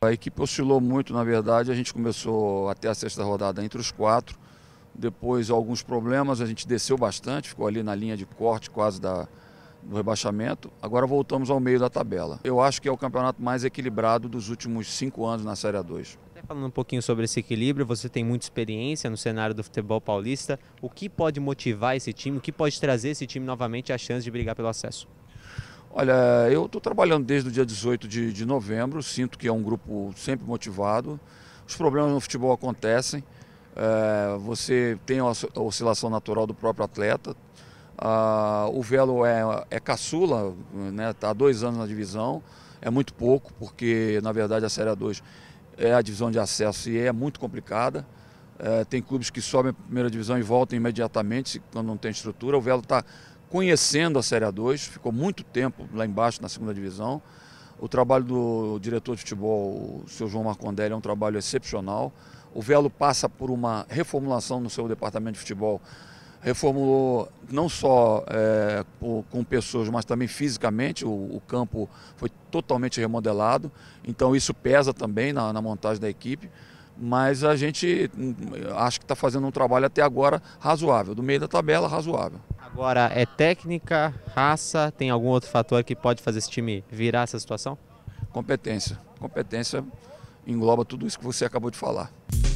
A equipe oscilou muito, na verdade. A gente começou até a sexta rodada entre os quatro. Depois, alguns problemas, a gente desceu bastante, ficou ali na linha de corte quase da, do rebaixamento. Agora voltamos ao meio da tabela. Eu acho que é o campeonato mais equilibrado dos últimos cinco anos na Série A2. falando um pouquinho sobre esse equilíbrio, você tem muita experiência no cenário do futebol paulista. O que pode motivar esse time? O que pode trazer esse time novamente a chance de brigar pelo acesso? Olha, eu estou trabalhando desde o dia 18 de, de novembro, sinto que é um grupo sempre motivado. Os problemas no futebol acontecem, é, você tem a oscilação natural do próprio atleta. Ah, o Velo é, é caçula, está né, tá há dois anos na divisão, é muito pouco, porque na verdade a Série 2 é a divisão de acesso e é muito complicada. É, tem clubes que sobem a primeira divisão e voltam imediatamente quando não tem estrutura. O Velo está conhecendo a Série A2, ficou muito tempo lá embaixo na segunda divisão. O trabalho do diretor de futebol, o seu João Marcondelli, é um trabalho excepcional. O Velo passa por uma reformulação no seu departamento de futebol. Reformulou não só é, com pessoas, mas também fisicamente. O, o, campo foi totalmente remodelado, então isso pesa também na, na montagem da equipe. Mas a gente hum, acho que está fazendo um trabalho até agora razoável, do meio da tabela razoável. Agora, é técnica, raça, tem algum outro fator que pode fazer esse time virar essa situação? Competência. Competência engloba tudo isso que você acabou de falar.